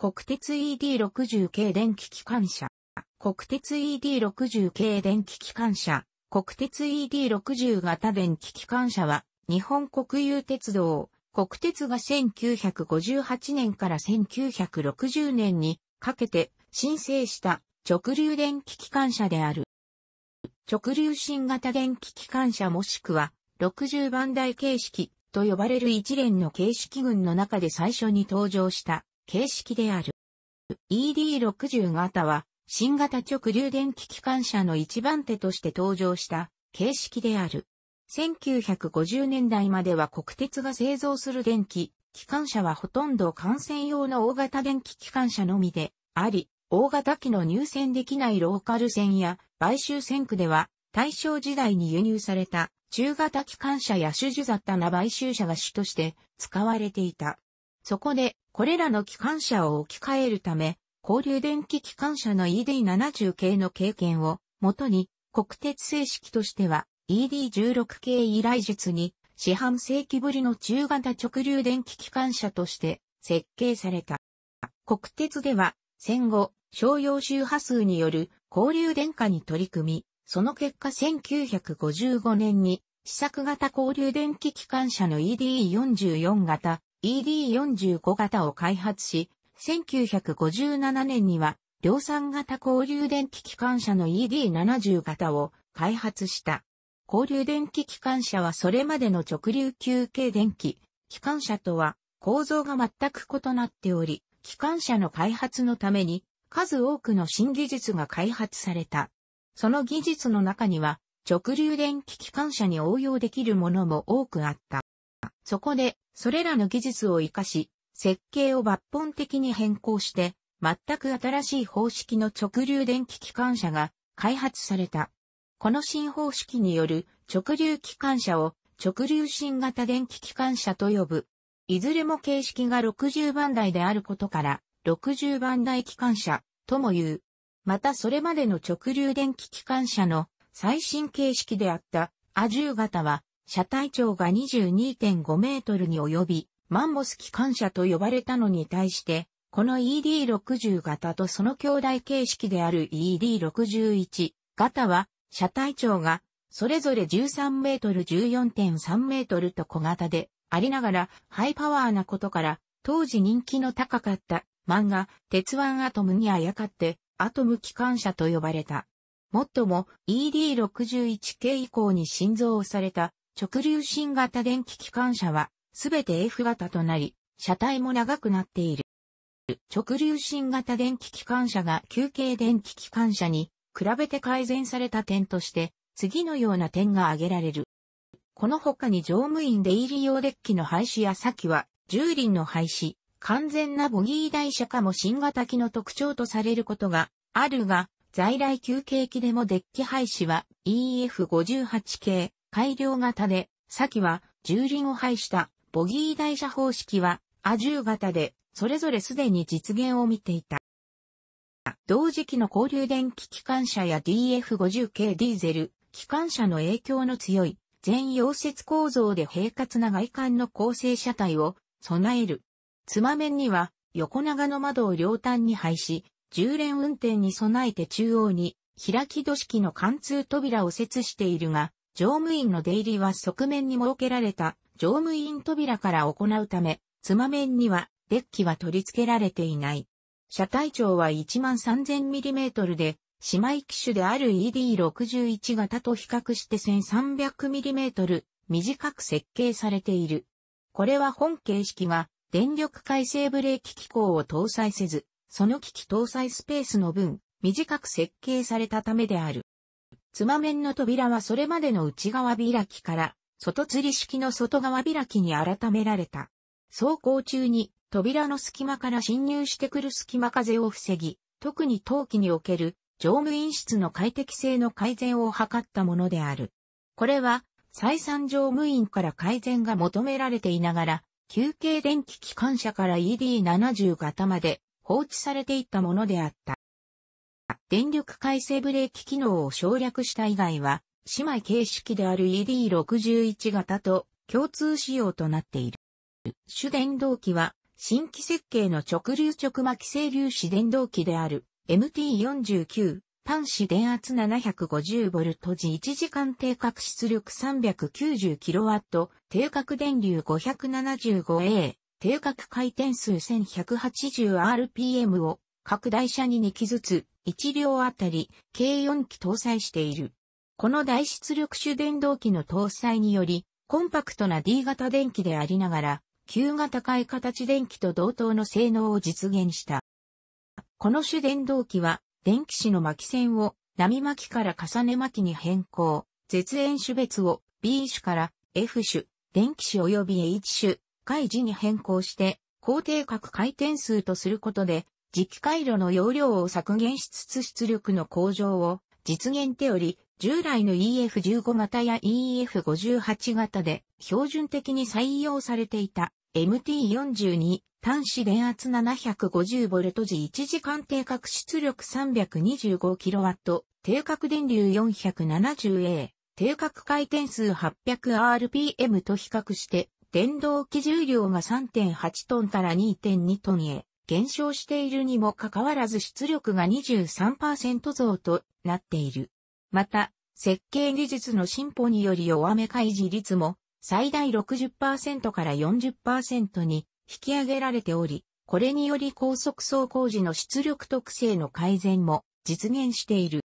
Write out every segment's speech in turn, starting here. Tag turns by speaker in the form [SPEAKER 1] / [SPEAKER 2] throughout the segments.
[SPEAKER 1] 国鉄 ED60 系電気機関車。国鉄 ED60 系電気機関車。国鉄 ED60 型電気機関車は、日本国有鉄道、国鉄が1958年から1960年にかけて申請した直流電気機関車である。直流新型電気機関車もしくは60番台形式と呼ばれる一連の形式群の中で最初に登場した形式である。ED60 型は、新型直流電気機関車の一番手として登場した形式である。1950年代までは国鉄が製造する電気、機関車はほとんど感染用の大型電気機関車のみであり、大型機の入線できないローカル線や買収線区では、大正時代に輸入された中型機関車や種々だったな買収車が主として使われていた。そこでこれらの機関車を置き換えるため、交流電気機関車の ED70 系の経験をもとに、国鉄正式としては ED16 系以来術に、四半世紀ぶりの中型直流電気機関車として設計された。国鉄では戦後、商用周波数による交流電化に取り組み、その結果1955年に試作型交流電気機関車の ED44 型 ED45 型を開発し、1957年には量産型交流電気機関車の ED70 型を開発した。交流電気機関車はそれまでの直流球系電気機関車とは構造が全く異なっており、機関車の開発のために数多くの新技術が開発された。その技術の中には直流電気機関車に応用できるものも多くあった。そこで、それらの技術を活かし、設計を抜本的に変更して、全く新しい方式の直流電気機関車が開発された。この新方式による直流機関車を直流新型電気機関車と呼ぶ。いずれも形式が60番台であることから、60番台機関車とも言う。またそれまでの直流電気機関車の最新形式であったア10型は車体長が22.5メートルに及び、マンモス機関車と呼ばれたのに対して、この ED60 型とその兄弟形式である ED61 型は、車体長がそれぞれ13メートル14.3メートルと小型でありながら、ハイパワーなことから、当時人気の高かった漫画、鉄腕アトムにあやかって、アトム機関車と呼ばれた。もっとも ED61 系以降に心臓をされた直流新型電気機関車は、すべて F 型となり、車体も長くなっている。直流新型電気機関車が休憩電気機関車に比べて改善された点として、次のような点が挙げられる。この他に乗務員出入り用デッキの廃止や先は、重輪の廃止、完全なボギー台車かも新型機の特徴とされることがあるが、在来休憩機でもデッキ廃止は EF58 系改良型で、先は重輪を配したボギー台車方式はアジュー型で、それぞれすでに実現を見ていた。同時期の交流電気機関車や DF50 系ディーゼル、機関車の影響の強い、全溶接構造で平滑な外観の構成車体を備える。つま面には横長の窓を両端に配し、重連運転に備えて中央に開き土式の貫通扉を設しているが、乗務員の出入りは側面に設けられた乗務員扉から行うため、つま面にはデッキは取り付けられていない。車体長は 13000mm で、姉妹機種である ED61 型と比較して 1300mm 短く設計されている。これは本形式が電力回生ブレーキ機構を搭載せず、その機器搭載スペースの分、短く設計されたためである。つま面の扉はそれまでの内側開きから、外吊り式の外側開きに改められた。走行中に、扉の隙間から侵入してくる隙間風を防ぎ、特に冬季における乗務員室の快適性の改善を図ったものである。これは、再三乗務員から改善が求められていながら、休憩電気機関車から ED70 型まで放置されていったものであった。電力回生ブレーキ機能を省略した以外は、姉妹形式である ED61 型と共通仕様となっている。主電動機は、新規設計の直流直巻整粒子電動機である MT49 端子電圧 750V1 時間定格出力 390kW 定格電流 575A 定格回転数 1180rpm を拡大車に2機ずつ、1両あたり、計4機搭載している。この大出力主電動機の搭載により、コンパクトな D 型電気でありながら、旧型買い形電気と同等の性能を実現した。この主電動機は、電気紙の巻線を波巻きから重ね巻きに変更、絶縁種別を B 種から F 種、電気紙及び H 種、開示に変更して、高定角回転数とすることで、磁気回路の容量を削減しつつ出力の向上を実現手より従来の EF15 型や EF58 型で標準的に採用されていた MT42 端子電圧 750V 時1時間定格出力 325kW 定格電流 470A 定格回転数 800rpm と比較して電動機重量が3.8トンから2.2トンへ減少しているにもかかわらず出力が23%増となっている。また、設計技術の進歩により弱め開示率も最大60%から40%に引き上げられており、これにより高速走行時の出力特性の改善も実現している。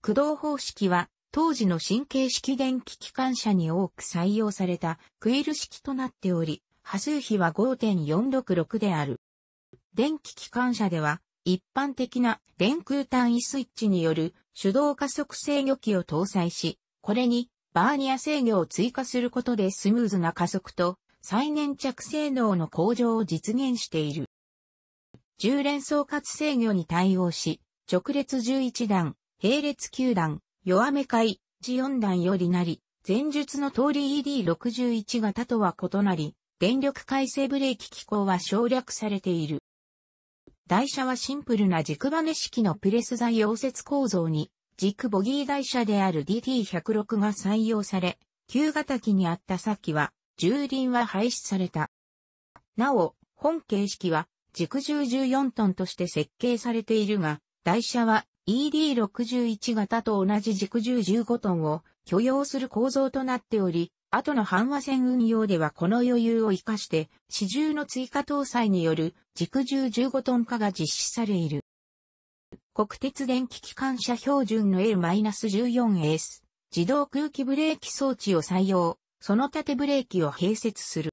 [SPEAKER 1] 駆動方式は当時の神経式電気機関車に多く採用されたクイル式となっており、波数比は5.466である。電気機関車では、一般的な電空単位スイッチによる手動加速制御機を搭載し、これにバーニア制御を追加することでスムーズな加速と再粘着性能の向上を実現している。重連総括制御に対応し、直列11段、並列9段、弱め回、14段よりなり、前述の通り ED61 型とは異なり、電力回生ブレーキ機構は省略されている。台車はシンプルな軸バネ式のプレス材溶接構造に、軸ボギー台車である DT106 が採用され、旧型機にあった先は、重輪は廃止された。なお、本形式は、軸重14トンとして設計されているが、台車は ED61 型と同じ軸重15トンを許容する構造となっており、後の半和線運用ではこの余裕を活かして、四重の追加搭載による軸重15トン化が実施される。国鉄電気機関車標準の L-14S、自動空気ブレーキ装置を採用、その縦ブレーキを併設する。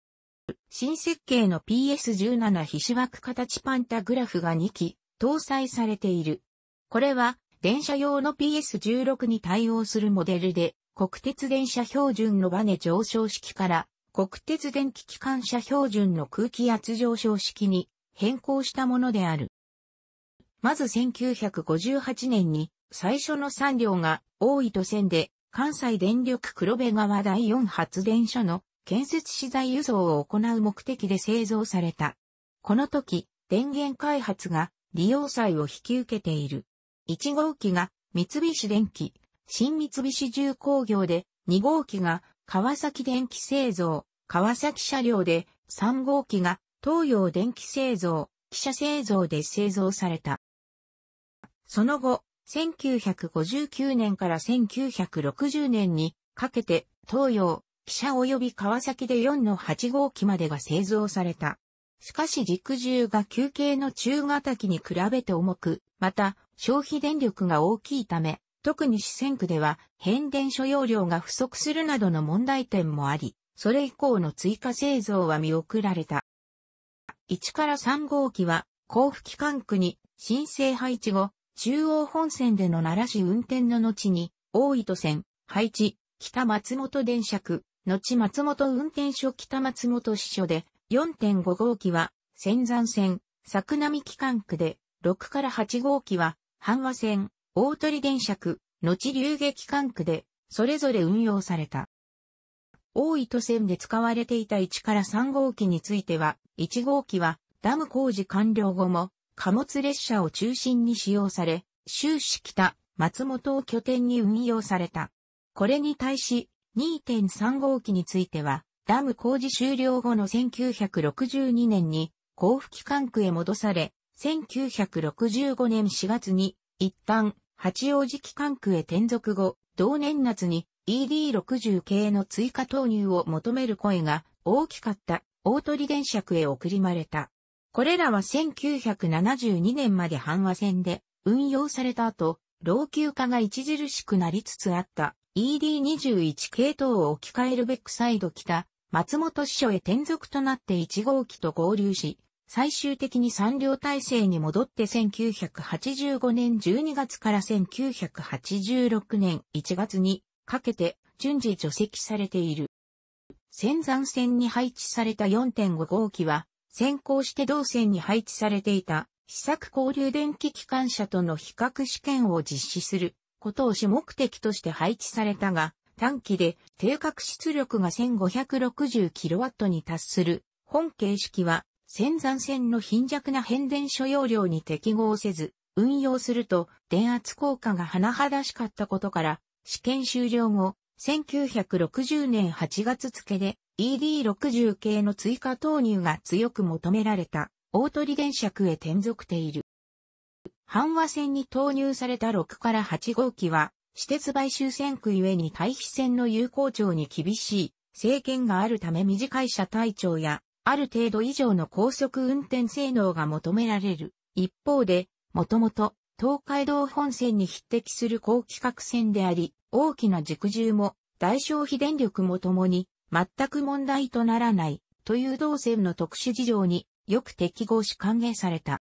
[SPEAKER 1] 新設計の PS17 皮脂枠形パンタグラフが2機、搭載されている。これは、電車用の PS16 に対応するモデルで、国鉄電車標準のバネ上昇式から国鉄電気機関車標準の空気圧上昇式に変更したものである。まず1958年に最初の3両が大糸線で関西電力黒部川第4発電所の建設資材輸送を行う目的で製造された。この時、電源開発が利用債を引き受けている。1号機が三菱電機、新三菱重工業で2号機が川崎電気製造、川崎車両で3号機が東洋電気製造、汽車製造で製造された。その後、1959年から1960年にかけて東洋、汽車及び川崎で4の8号機までが製造された。しかし軸重が休憩の中型機に比べて重く、また消費電力が大きいため、特に四川区では変電所容量が不足するなどの問題点もあり、それ以降の追加製造は見送られた。1から3号機は、甲府機関区に申請配置後、中央本線での奈良市運転の後に、大糸線、配置、北松本電車区、後松本運転所北松本支所で、4.5号機は、仙山線、作並機関区で、6から8号機は、阪和線、大鳥電車区、後流劇管区で、それぞれ運用された。大糸線で使われていた1から3号機については、1号機はダム工事完了後も貨物列車を中心に使用され、終始北、松本を拠点に運用された。これに対し、2.3号機については、ダム工事終了後の1962年に、甲府機関区へ戻され、1965年4月に、一旦、八王子機関区へ転属後、同年夏に ED60 系の追加投入を求める声が大きかった大鳥電車区へ送りまれた。これらは1972年まで阪和線で運用された後、老朽化が著しくなりつつあった ED21 系統を置き換えるべく再度北、松本支所へ転属となって1号機と合流し、最終的に産業体制に戻って1985年12月から1986年1月にかけて順次除籍されている。仙山線に配置された4.5号機は先行して同線に配置されていた試作交流電気機関車との比較試験を実施することを主目的として配置されたが短期で定格出力が 1560kW に達する本形式は仙山線の貧弱な変電所容量に適合せず、運用すると電圧効果が甚だしかったことから、試験終了後、1960年8月付で ED60 系の追加投入が強く求められた、大鳥電車区へ転属ている。阪和線に投入された6から8号機は、私鉄買収線区ゆえに対比線の有効長に厳しい、政権があるため短い車体長やある程度以上の高速運転性能が求められる。一方で、もともと東海道本線に匹敵する高規格線であり、大きな軸重も大消費電力もともに全く問題とならないという動線の特殊事情によく適合し歓迎された。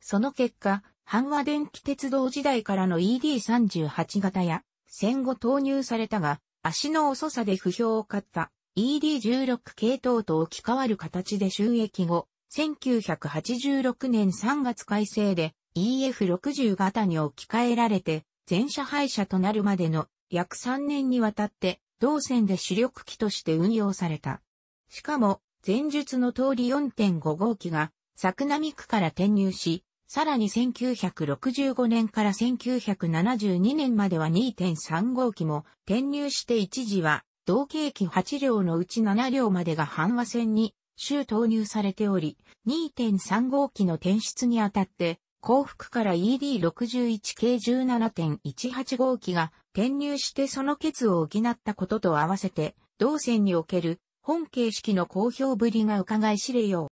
[SPEAKER 1] その結果、阪和電気鉄道時代からの ED38 型や戦後投入されたが足の遅さで不評を買った ED16 系統と置き換わる形で収益後、1986年3月改正で EF60 型に置き換えられて、全車廃車となるまでの約3年にわたって同線で主力機として運用された。しかも、前述の通り4.5号機が、作並区から転入し、さらに1965年から1972年までは2.3号機も転入して一時は同型機8両のうち7両までが阪和線に州投入されており、2.3号機の転出にあたって、幸福から ED61 系17.18号機が転入してその欠を補ったことと合わせて、同線における本形式の公表ぶりが伺い知れよ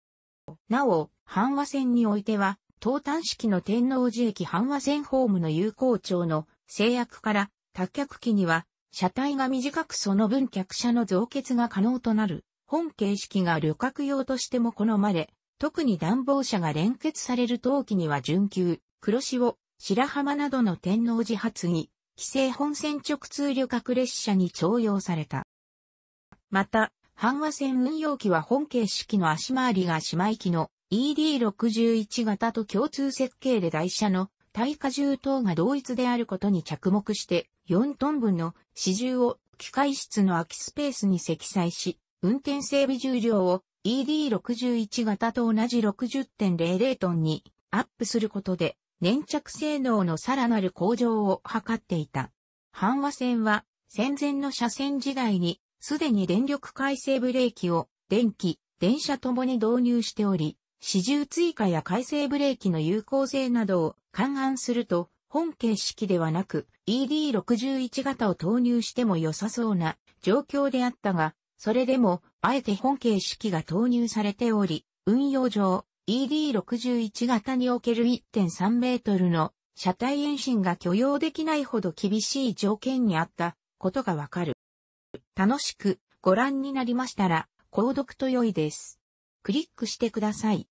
[SPEAKER 1] う。なお、阪和線においては、東端式の天王寺駅阪和線ホームの有効長の制約から、脱脚機には、車体が短くその分客車の増結が可能となる、本形式が旅客用としても好まれ、特に暖房車が連結される陶器には準急、黒潮、白浜などの天皇寺発議、規制本線直通旅客列車に徴用された。また、阪和線運用機は本形式の足回りが姉妹機の ED61 型と共通設計で台車の耐荷重等が同一であることに着目して4トン分の支重を機械室の空きスペースに積載し、運転整備重量を ED61 型と同じ60.00トンにアップすることで粘着性能のさらなる向上を図っていた。阪和線は戦前の車線時代にすでに電力回生ブレーキを電気、電車ともに導入しており、始重追加や回生ブレーキの有効性などを勘案すると本形式ではなく ED61 型を投入しても良さそうな状況であったが、それでもあえて本形式が投入されており、運用上 ED61 型における1.3メートルの車体延伸が許容できないほど厳しい条件にあったことがわかる。楽しくご覧になりましたら、購読と良いです。クリックしてください。